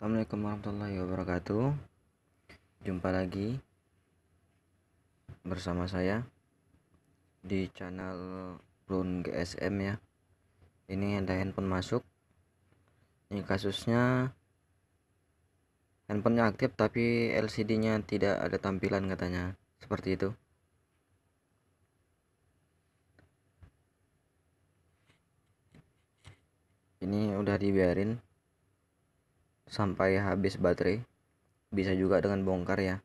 Assalamualaikum warahmatullahi wabarakatuh Jumpa lagi Bersama saya Di channel Run GSM ya Ini ada handphone masuk Ini kasusnya Handphonenya aktif tapi LCD nya tidak ada tampilan katanya Seperti itu Ini udah dibiarin sampai habis baterai bisa juga dengan bongkar ya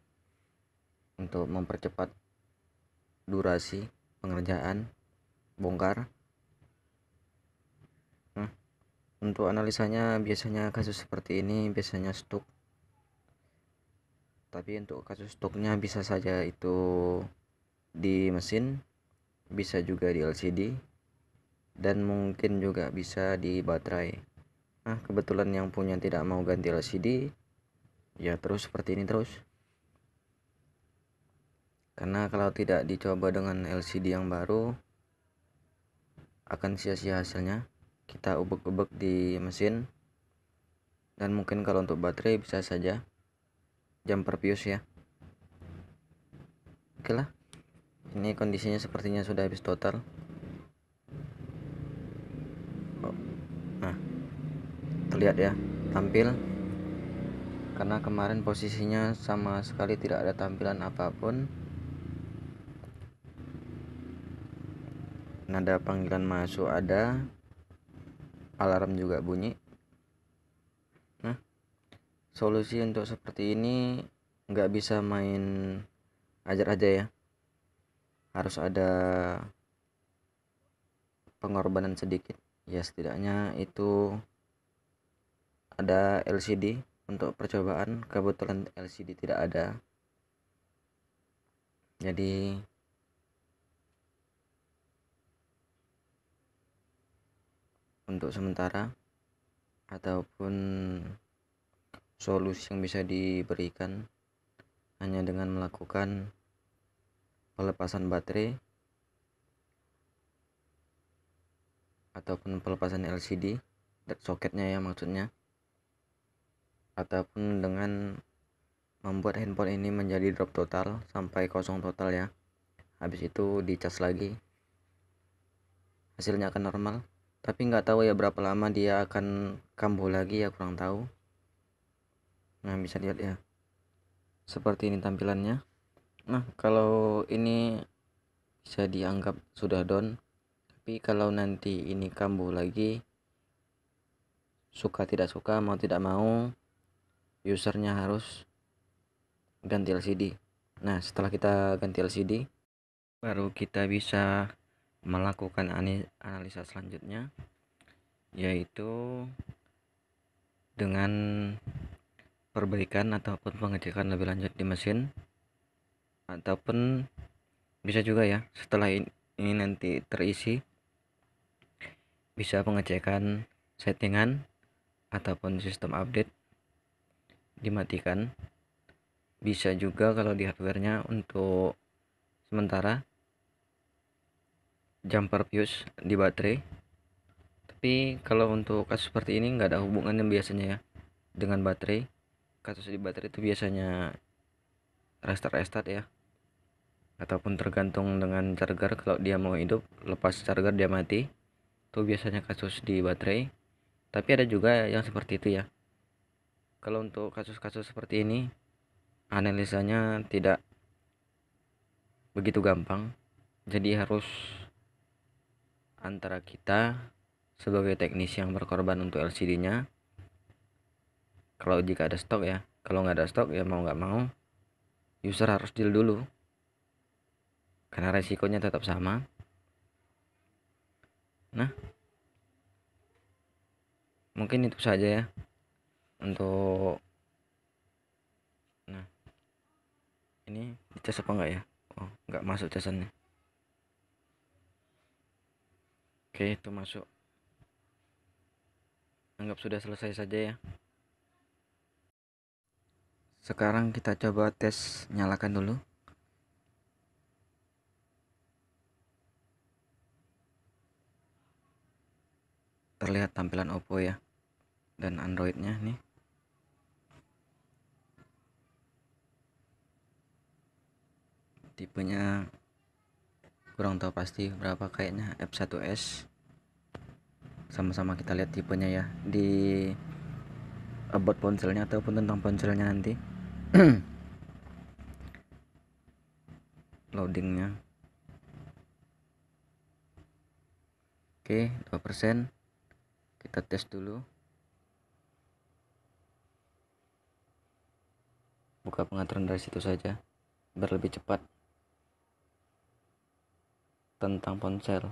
untuk mempercepat durasi pengerjaan bongkar nah, untuk analisanya biasanya kasus seperti ini biasanya stuck tapi untuk kasus stucknya bisa saja itu di mesin bisa juga di LCD dan mungkin juga bisa di baterai nah kebetulan yang punya tidak mau ganti LCD ya terus seperti ini terus karena kalau tidak dicoba dengan LCD yang baru akan sia-sia hasilnya kita ubek-ubek di mesin dan mungkin kalau untuk baterai bisa saja jumper fuse ya oke lah ini kondisinya sepertinya sudah habis total terlihat ya tampil karena kemarin posisinya sama sekali tidak ada tampilan apapun nada panggilan masuk ada alarm juga bunyi nah solusi untuk seperti ini nggak bisa main ajar aja ya harus ada pengorbanan sedikit ya setidaknya itu ada LCD untuk percobaan kebetulan LCD tidak ada jadi untuk sementara ataupun solusi yang bisa diberikan hanya dengan melakukan pelepasan baterai ataupun pelepasan LCD soketnya ya maksudnya ataupun dengan membuat handphone ini menjadi drop total sampai kosong total ya habis itu di charge lagi hasilnya akan normal tapi nggak tahu ya berapa lama dia akan kambuh lagi ya kurang tahu nah bisa lihat ya seperti ini tampilannya nah kalau ini bisa dianggap sudah down tapi kalau nanti ini kambuh lagi suka tidak suka mau tidak mau usernya harus ganti LCD nah setelah kita ganti LCD baru kita bisa melakukan analisa selanjutnya yaitu dengan perbaikan ataupun pengecekan lebih lanjut di mesin ataupun bisa juga ya setelah ini, nanti terisi bisa pengecekan settingan ataupun sistem update dimatikan bisa juga kalau di hardwarenya untuk sementara jumper fuse di baterai tapi kalau untuk kasus seperti ini nggak ada hubungannya biasanya ya dengan baterai kasus di baterai itu biasanya restart restart ya ataupun tergantung dengan charger kalau dia mau hidup lepas charger dia mati itu biasanya kasus di baterai tapi ada juga yang seperti itu ya kalau untuk kasus-kasus seperti ini analisanya tidak begitu gampang jadi harus antara kita sebagai teknisi yang berkorban untuk LCD-nya kalau jika ada stok ya kalau nggak ada stok ya mau nggak mau user harus deal dulu karena resikonya tetap sama nah mungkin itu saja ya untuk nah ini dicas apa enggak ya oh enggak masuk casannya oke itu masuk anggap sudah selesai saja ya sekarang kita coba tes nyalakan dulu terlihat tampilan Oppo ya dan Androidnya nih tipenya kurang tahu pasti berapa kayaknya F1S sama-sama kita lihat tipenya ya di about ponselnya ataupun tentang ponselnya nanti loadingnya oke 2% kita tes dulu buka pengaturan dari situ saja berlebih cepat tentang ponsel.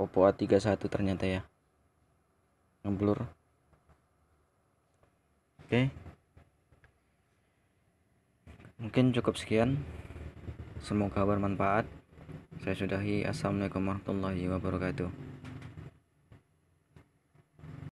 Oppo A31 ternyata ya. Ngeblur. Oke. Mungkin cukup sekian. Semoga bermanfaat. Saya sudahi. Assalamualaikum warahmatullahi wabarakatuh.